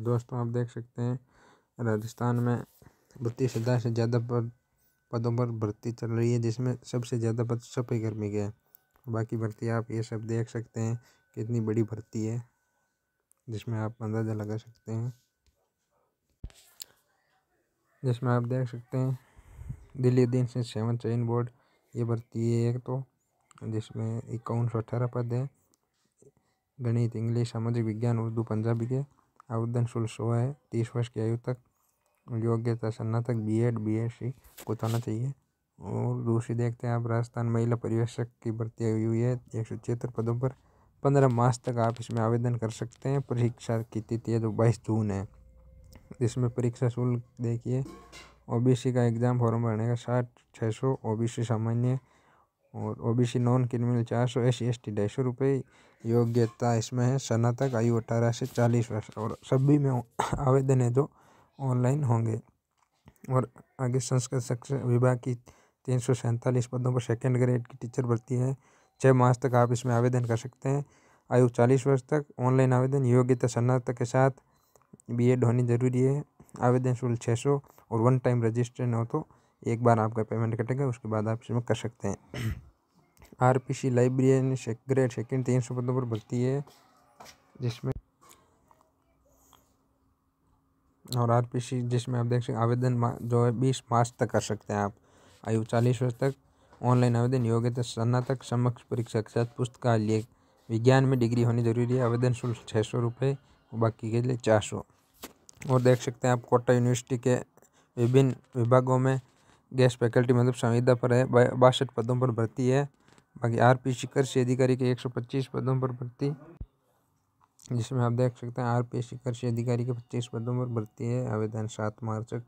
तो दोस्तों आप देख सकते हैं राजस्थान में बत्तीस हज़ार से ज़्यादा पद पदों पर भर्ती चल रही है जिसमें सबसे ज़्यादा पद सफाई कर्मी के हैं बाकी भर्ती आप ये सब देख सकते हैं कितनी बड़ी भर्ती है जिसमें आप अंदाज़ा लगा सकते हैं जिसमें आप देख सकते हैं दिल्ली दिन से सेवन चयन बोर्ड ये भर्ती है एक तो जिसमें इक्यावन सौ अठारह पद है गणित इंग्लिश सामाजिक विज्ञान उर्दू पंजाबी के आवेदन शुल्क શુલ્ક है तीस वर्ष की आयु तक योग्यता स्नातक एस सी कुछ होना चाहिए और दूसरी देखते हैं आप राजस्थान महिला परिवेशक की भर्ती आई हुई है एक सौ छिहत्तर पदों पर पंद्रह मार्च तक आप इसमें आवेदन कर सकते हैं परीक्षा की तिथि है जो बाईस जून है इसमें परीक्षा शुल्क देखिए ओबीसी का एग्ज़ाम फॉर्म भरने का साठ छः सौ ओ सामान्य और ओबीसी नॉन क्रिमिनल चार सौ एस सी ढाई सौ रुपये योग्यता इसमें है स्नातक आयु अठारह से चालीस वर्ष और सभी में आवेदन है जो ऑनलाइन होंगे और आगे संस्कृत शिक्षा विभाग की तीन सौ सैंतालीस पदों पर सेकेंड ग्रेड की टीचर भर्ती है छः मार्च तक आप इसमें आवेदन कर सकते हैं आयु चालीस वर्ष तक ऑनलाइन आवेदन योग्यता स्नातक के साथ बीएड होनी जरूरी है आवेदन शुल्क छः सौ और वन टाइम रजिस्ट्रेशन हो तो एक बार आपका पेमेंट कटेगा उसके बाद आप इसमें कर सकते हैं R P C librarian grade second तीन सौ पदों पर भर्ती है जिसमें और आर पी सी जिसमें आप देख सकते आवेदन जो है बीस मार्च तक कर सकते हैं आप आयु चालीस वर्ष तक ऑनलाइन आवेदन योग्यता तो स्नातक समक्ष परीक्षा के साथ पुस्तकालय विज्ञान में डिग्री होनी जरूरी है आवेदन शुल्क छः सौ रुपये बाकी के लिए चार सौ और देख सकते हैं आप कोटा यूनिवर्सिटी के विभिन्न विभागों में गेस्ट फैकल्टी मतलब संविदा पर है बासठ पदों पर भर्ती है बाकी आर पी शिखर से अधिकारी के 125 पदों पर भर्ती जिसमें आप देख सकते हैं आर पी शिखर से अधिकारी के 25 पदों पर भर्ती है आवेदन सात मार्च तक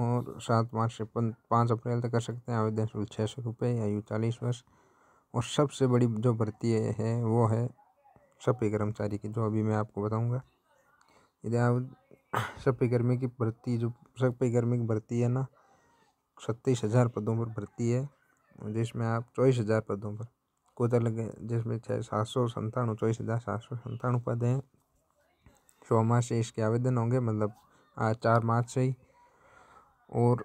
और सात मार्च से पाँच अप्रैल तक कर सकते हैं आवेदन शुल्क छः सौ रुपये आयु चालीस वर्ष और सबसे बड़ी जो भर्ती है वो है सफ़ी कर्मचारी की जो अभी मैं आपको बताऊँगा यदि आप सफ़ी कर्मी की भर्ती जो सफ़ी कर्मी की भर्ती है ना छत्तीस हज़ार पदों पर भर्ती है जिसमें आप चौबीस हज़ार पदों पर कोटा लगे जिसमें छः सात सौ संतानवे चौबीस हज़ार सात सौ संतानवे पद हैं सौ मार्च से इसके आवेदन होंगे मतलब आज चार मार्च से ही और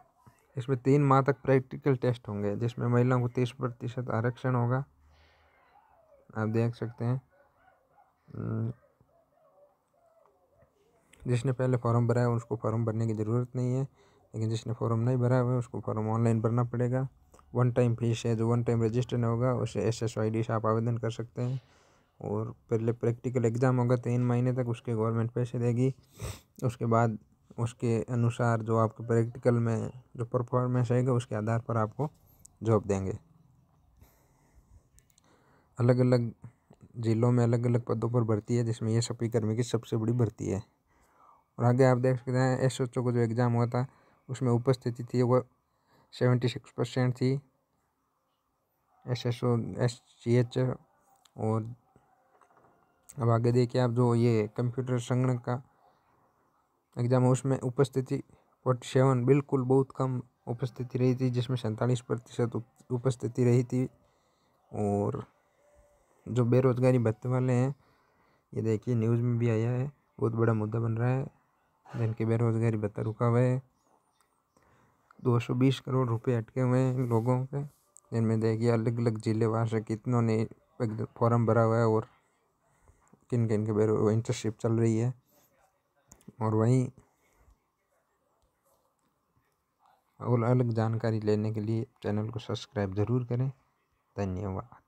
इसमें तीन माह तक प्रैक्टिकल टेस्ट होंगे जिसमें महिलाओं को तीस प्रतिशत आरक्षण होगा आप देख सकते हैं हम्म। जिसने पहले फॉर्म भरा है उसको फॉर्म भरने की ज़रूरत नहीं है लेकिन जिसने फॉर्म नहीं भरा हुआ है उसको फॉर्म ऑनलाइन भरना पड़ेगा वन टाइम फीस है जो वन टाइम नहीं होगा उसे एस एस आई डी से आप आवेदन कर सकते हैं और पहले प्रैक्टिकल एग्ज़ाम होगा तीन महीने तक उसके गवर्नमेंट पैसे देगी उसके बाद उसके अनुसार जो आपके प्रैक्टिकल में जो परफॉर्मेंस रहेगा उसके आधार पर आपको जॉब देंगे अलग अलग ज़िलों में अलग अलग पदों पर भर्ती है जिसमें यह सफी कर्मी की सबसे बड़ी भर्ती है और आगे आप देख सकते हैं एस एच ओ का जो एग्ज़ाम हुआ था उसमें उपस्थिति थी वह सेवेंटी सिक्स परसेंट थी S S O S C H और अब आगे देखिए आप जो ये कंप्यूटर संगणक का एग्ज़ाम उसमें उपस्थिति फोर्टी सेवन बिल्कुल बहुत कम उपस्थिति रही थी जिसमें सैंतालीस प्रतिशत उपस्थिति रही थी और जो बेरोजगारी भत्ते वाले हैं ये देखिए न्यूज़ में भी आया है बहुत बड़ा मुद्दा बन रहा है जिनके बेरोजगारी भत्ता रुका हुआ है 220 करोड़ रुपए अटके हुए हैं लोगों के इनमें देखिए अलग अलग जिले वहाँ से कितनों ने फॉर्म भरा हुआ है और किन किन के इंटर्नशिप चल रही है और वहीं और अलग जानकारी लेने के लिए चैनल को सब्सक्राइब ज़रूर करें धन्यवाद